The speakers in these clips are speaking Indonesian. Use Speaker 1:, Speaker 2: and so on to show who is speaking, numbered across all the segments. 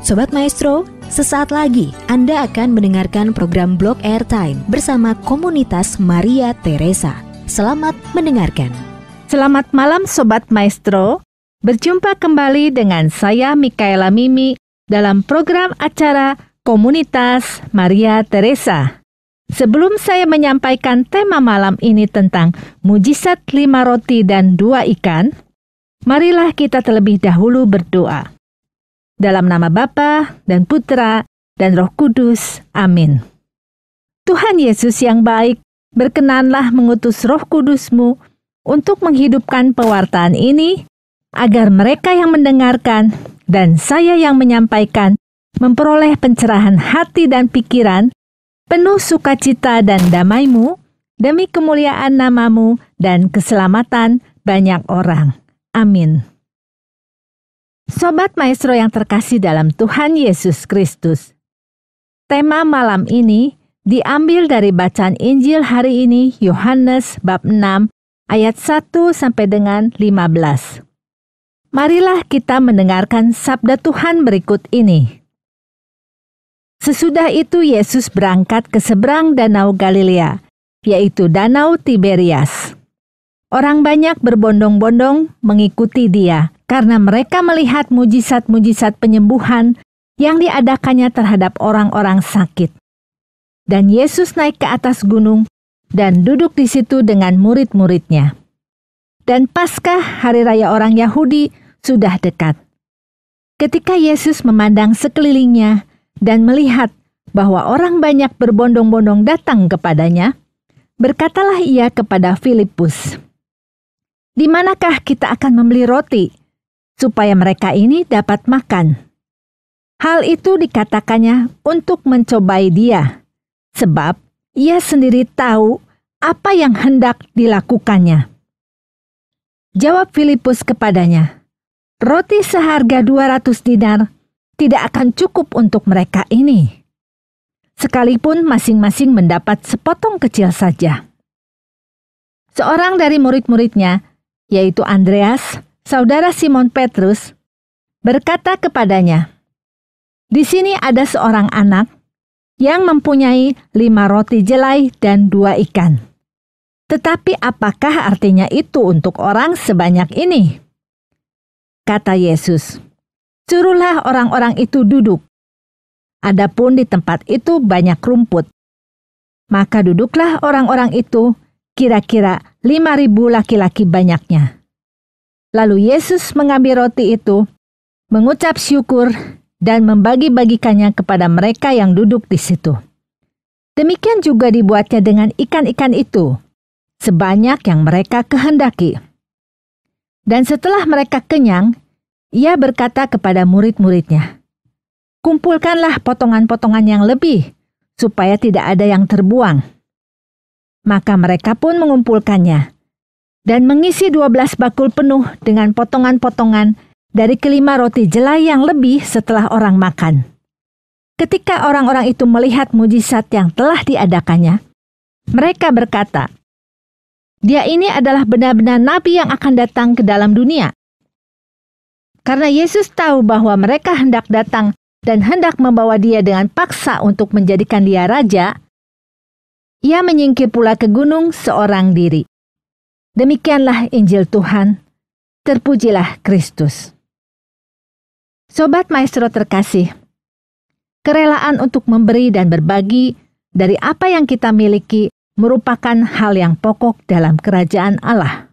Speaker 1: Sobat Maestro, sesaat lagi Anda akan mendengarkan program Blog Airtime bersama komunitas Maria Teresa. Selamat mendengarkan. Selamat malam Sobat Maestro. Berjumpa kembali dengan saya Mikaela Mimi dalam program acara Komunitas Maria Teresa. Sebelum saya menyampaikan tema malam ini tentang mujizat lima roti dan dua ikan, marilah kita terlebih dahulu berdoa. Dalam nama Bapa dan Putra dan Roh Kudus. Amin. Tuhan Yesus yang baik, berkenanlah mengutus Roh Kudusmu untuk menghidupkan pewartaan ini, agar mereka yang mendengarkan dan saya yang menyampaikan memperoleh pencerahan hati dan pikiran, penuh sukacita dan damaimu, demi kemuliaan namamu dan keselamatan banyak orang. Amin. Sobat Maestro yang terkasih dalam Tuhan Yesus Kristus. Tema malam ini diambil dari bacaan Injil hari ini Yohanes bab 6 ayat 1 sampai dengan 15. Marilah kita mendengarkan sabda Tuhan berikut ini. Sesudah itu Yesus berangkat ke seberang Danau Galilea, yaitu Danau Tiberias. Orang banyak berbondong-bondong mengikuti dia karena mereka melihat mujizat-mujizat penyembuhan yang diadakannya terhadap orang-orang sakit. Dan Yesus naik ke atas gunung dan duduk di situ dengan murid-muridnya. Dan Paskah hari raya orang Yahudi sudah dekat. Ketika Yesus memandang sekelilingnya dan melihat bahwa orang banyak berbondong-bondong datang kepadanya, berkatalah ia kepada Filipus, "Di manakah kita akan membeli roti?" supaya mereka ini dapat makan. Hal itu dikatakannya untuk mencobai dia, sebab ia sendiri tahu apa yang hendak dilakukannya. Jawab Filipus kepadanya, "Roti seharga 200 dinar tidak akan cukup untuk mereka ini." Sekalipun masing-masing mendapat sepotong kecil saja. Seorang dari murid-muridnya, yaitu Andreas, saudara Simon Petrus, berkata kepadanya, "Di sini ada seorang anak yang mempunyai lima roti jelai dan dua ikan. Tetapi apakah artinya itu untuk orang sebanyak ini?" Kata Yesus, "Suruhlah orang-orang itu duduk. Adapun di tempat itu banyak rumput. Maka duduklah orang-orang itu, kira-kira lima ribu laki-laki banyaknya." Lalu Yesus mengambil roti itu, mengucap syukur, dan membagi-bagikannya kepada mereka yang duduk di situ. Demikian juga dibuatnya dengan ikan-ikan itu, sebanyak yang mereka kehendaki. Dan setelah mereka kenyang, ia berkata kepada murid-muridnya, "Kumpulkanlah potongan-potongan yang lebih, supaya tidak ada yang terbuang." Maka mereka pun mengumpulkannya dan mengisi 12 bakul penuh dengan potongan-potongan dari kelima roti jelai yang lebih setelah orang makan. Ketika orang-orang itu melihat mujizat yang telah diadakannya, mereka berkata, "Dia ini adalah benar-benar nabi yang akan datang ke dalam dunia." Karena Yesus tahu bahwa mereka hendak datang dan hendak membawa dia dengan paksa untuk menjadikan dia raja, ia menyingkir pula ke gunung seorang diri. Demikianlah Injil Tuhan. Terpujilah Kristus. Sobat Maestro terkasih, kerelaan untuk memberi dan berbagi dari apa yang kita miliki merupakan hal yang pokok dalam kerajaan Allah.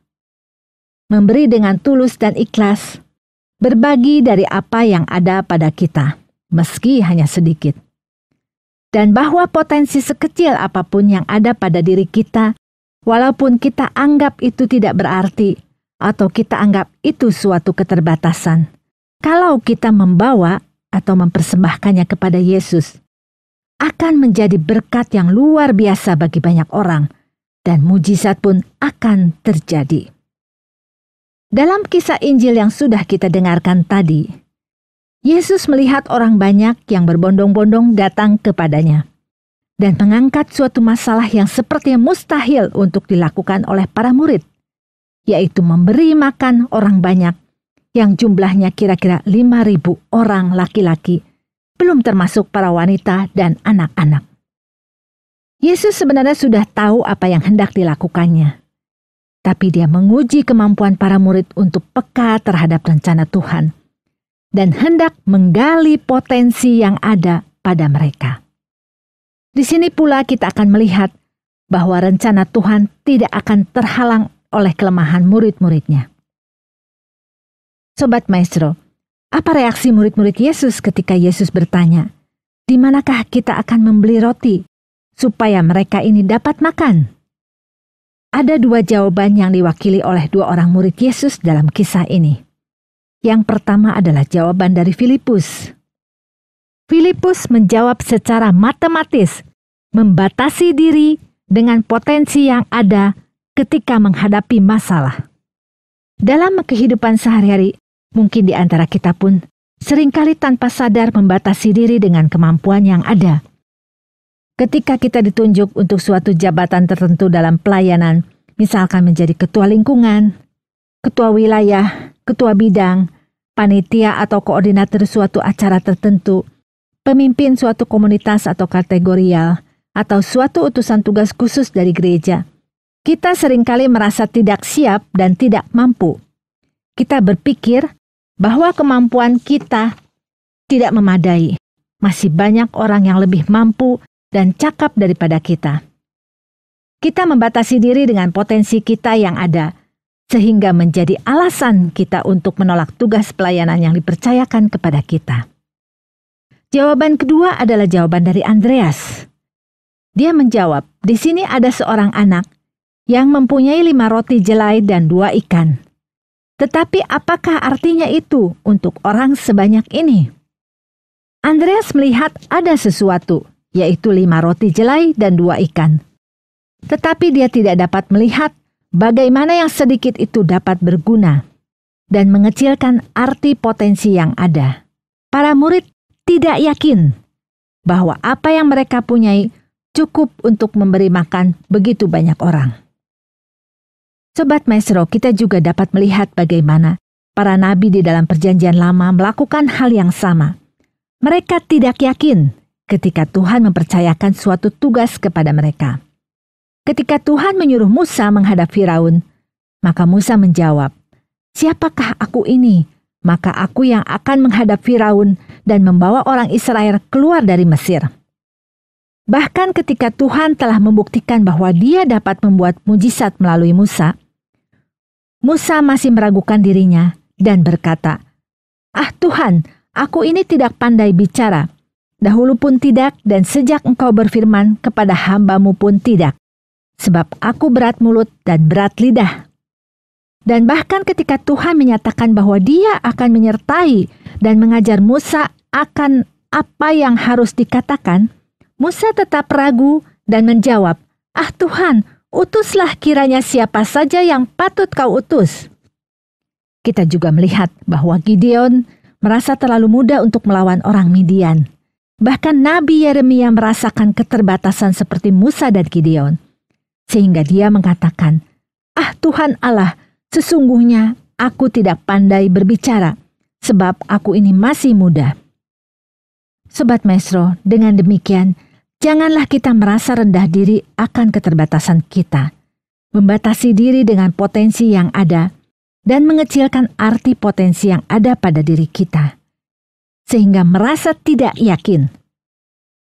Speaker 1: Memberi dengan tulus dan ikhlas, berbagi dari apa yang ada pada kita, meski hanya sedikit. Dan bahwa potensi sekecil apapun yang ada pada diri kita walaupun kita anggap itu tidak berarti atau kita anggap itu suatu keterbatasan. Kalau kita membawa atau mempersembahkannya kepada Yesus, akan menjadi berkat yang luar biasa bagi banyak orang, dan mujizat pun akan terjadi. Dalam kisah Injil yang sudah kita dengarkan tadi, Yesus melihat orang banyak yang berbondong-bondong datang kepadanya dan mengangkat suatu masalah yang sepertinya mustahil untuk dilakukan oleh para murid, yaitu memberi makan orang banyak yang jumlahnya kira-kira 5.000 orang laki-laki, belum termasuk para wanita dan anak-anak. Yesus sebenarnya sudah tahu apa yang hendak dilakukannya, tapi dia menguji kemampuan para murid untuk peka terhadap rencana Tuhan dan hendak menggali potensi yang ada pada mereka. Di sini pula kita akan melihat bahwa rencana Tuhan tidak akan terhalang oleh kelemahan murid-muridnya. Sobat Maestro, apa reaksi murid-murid Yesus ketika Yesus bertanya, "Di manakah kita akan membeli roti supaya mereka ini dapat makan?" Ada dua jawaban yang diwakili oleh dua orang murid Yesus dalam kisah ini. Yang pertama adalah jawaban dari Filipus. Filipus menjawab secara matematis membatasi diri dengan potensi yang ada ketika menghadapi masalah. Dalam kehidupan sehari-hari, mungkin di antara kita pun seringkali tanpa sadar membatasi diri dengan kemampuan yang ada. Ketika kita ditunjuk untuk suatu jabatan tertentu dalam pelayanan, misalkan menjadi ketua lingkungan, ketua wilayah, ketua bidang, panitia atau koordinator suatu acara tertentu, pemimpin suatu komunitas atau kategorial, atau suatu utusan tugas khusus dari gereja. Kita seringkali merasa tidak siap dan tidak mampu. Kita berpikir bahwa kemampuan kita tidak memadai. Masih banyak orang yang lebih mampu dan cakap daripada kita. Kita membatasi diri dengan potensi kita yang ada, sehingga menjadi alasan kita untuk menolak tugas pelayanan yang dipercayakan kepada kita. Jawaban kedua adalah jawaban dari Andreas. Dia menjawab, "Di sini ada seorang anak yang mempunyai lima roti jelai dan dua ikan. Tetapi apakah artinya itu untuk orang sebanyak ini?" Andreas melihat ada sesuatu, yaitu lima roti jelai dan dua ikan. Tetapi dia tidak dapat melihat bagaimana yang sedikit itu dapat berguna dan mengecilkan arti potensi yang ada. Para murid tidak yakin bahwa apa yang mereka punyai cukup untuk memberi makan begitu banyak orang. Sobat Maestro, kita juga dapat melihat bagaimana para nabi di dalam Perjanjian Lama melakukan hal yang sama. Mereka tidak yakin ketika Tuhan mempercayakan suatu tugas kepada mereka. Ketika Tuhan menyuruh Musa menghadap Firaun, maka Musa menjawab, "Siapakah aku ini?" maka aku yang akan menghadap Firaun dan membawa orang Israel keluar dari Mesir. Bahkan ketika Tuhan telah membuktikan bahwa Dia dapat membuat mujizat melalui Musa, Musa masih meragukan dirinya dan berkata, "Ah Tuhan, aku ini tidak pandai bicara. Dahulu pun tidak dan sejak Engkau berfirman kepada hambamu pun tidak, sebab aku berat mulut dan berat lidah." Dan bahkan ketika Tuhan menyatakan bahwa Dia akan menyertai dan mengajar Musa akan apa yang harus dikatakan, Musa tetap ragu dan menjawab, "Ah Tuhan, utuslah kiranya siapa saja yang patut kau utus." Kita juga melihat bahwa Gideon merasa terlalu muda untuk melawan orang Midian. Bahkan Nabi Yeremia merasakan keterbatasan seperti Musa dan Gideon. Sehingga dia mengatakan, Ah Tuhan Allah, sesungguhnya aku tidak pandai berbicara, sebab aku ini masih muda. Sobat Maestro, dengan demikian, Janganlah kita merasa rendah diri akan keterbatasan kita, membatasi diri dengan potensi yang ada, dan mengecilkan arti potensi yang ada pada diri kita, sehingga merasa tidak yakin.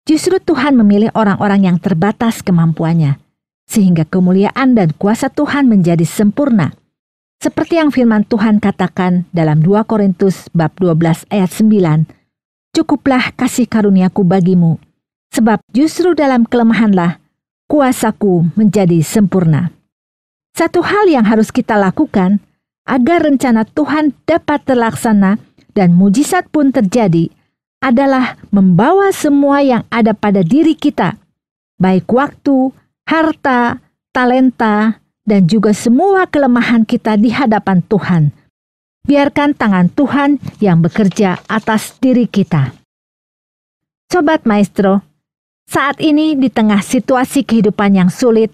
Speaker 1: Justru Tuhan memilih orang-orang yang terbatas kemampuannya, sehingga kemuliaan dan kuasa Tuhan menjadi sempurna. Seperti yang firman Tuhan katakan dalam 2 Korintus bab 12 ayat 9, "Cukuplah kasih karuniaku bagimu, sebab justru dalam kelemahanlah kuasaku menjadi sempurna. Satu hal yang harus kita lakukan agar rencana Tuhan dapat terlaksana dan mujizat pun terjadi adalah membawa semua yang ada pada diri kita, baik waktu, harta, talenta, dan juga semua kelemahan kita di hadapan Tuhan. Biarkan tangan Tuhan yang bekerja atas diri kita. Sobat Maestro, saat ini, di tengah situasi kehidupan yang sulit,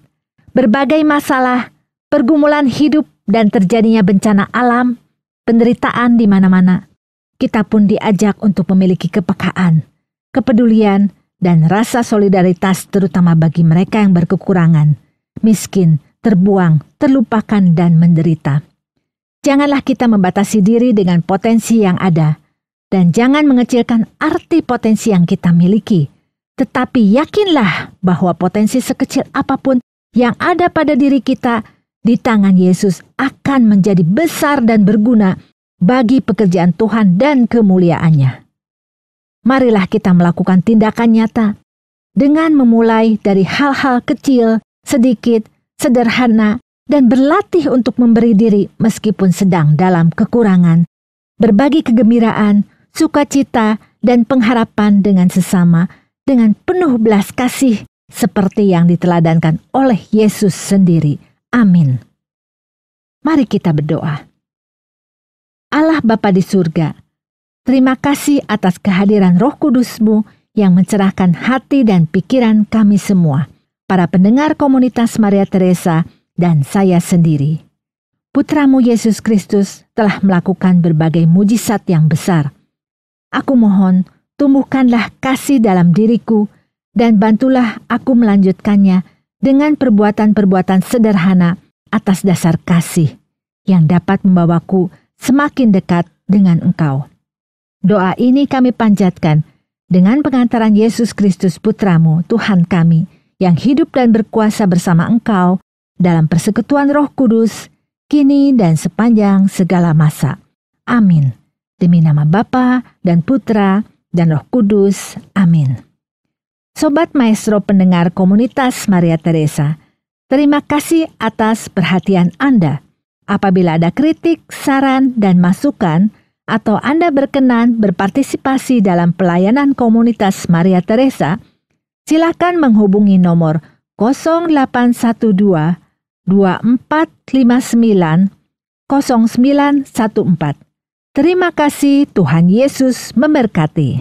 Speaker 1: berbagai masalah, pergumulan hidup, dan terjadinya bencana alam, penderitaan di mana-mana, kita pun diajak untuk memiliki kepekaan, kepedulian, dan rasa solidaritas, terutama bagi mereka yang berkekurangan, miskin, terbuang, terlupakan, dan menderita. Janganlah kita membatasi diri dengan potensi yang ada, dan jangan mengecilkan arti potensi yang kita miliki tetapi yakinlah bahwa potensi sekecil apapun yang ada pada diri kita di tangan Yesus akan menjadi besar dan berguna bagi pekerjaan Tuhan dan kemuliaannya. Marilah kita melakukan tindakan nyata dengan memulai dari hal-hal kecil, sedikit, sederhana, dan berlatih untuk memberi diri meskipun sedang dalam kekurangan, berbagi kegembiraan, sukacita, dan pengharapan dengan sesama dengan penuh belas kasih seperti yang diteladankan oleh Yesus sendiri. Amin. Mari kita berdoa. Allah Bapa di surga, terima kasih atas kehadiran roh kudusmu yang mencerahkan hati dan pikiran kami semua, para pendengar komunitas Maria Teresa dan saya sendiri. Putramu Yesus Kristus telah melakukan berbagai mujizat yang besar. Aku mohon, tumbuhkanlah kasih dalam diriku, dan bantulah aku melanjutkannya dengan perbuatan-perbuatan sederhana atas dasar kasih yang dapat membawaku semakin dekat dengan Engkau. Doa ini kami panjatkan dengan pengantaran Yesus Kristus Putramu, Tuhan kami, yang hidup dan berkuasa bersama Engkau dalam persekutuan roh kudus, kini dan sepanjang segala masa. Amin. Demi nama Bapa dan Putra dan Roh Kudus. Amin. Sobat Maestro pendengar komunitas Maria Teresa, terima kasih atas perhatian Anda. Apabila ada kritik, saran, dan masukan, atau Anda berkenan berpartisipasi dalam pelayanan komunitas Maria Teresa, silakan menghubungi nomor 0812 2459 0914 Terima kasih, Tuhan Yesus memberkati.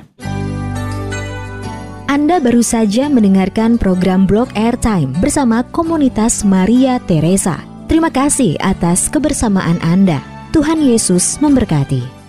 Speaker 1: Anda baru saja mendengarkan program Blog Airtime bersama komunitas Maria Teresa. Terima kasih atas kebersamaan Anda. Tuhan Yesus memberkati.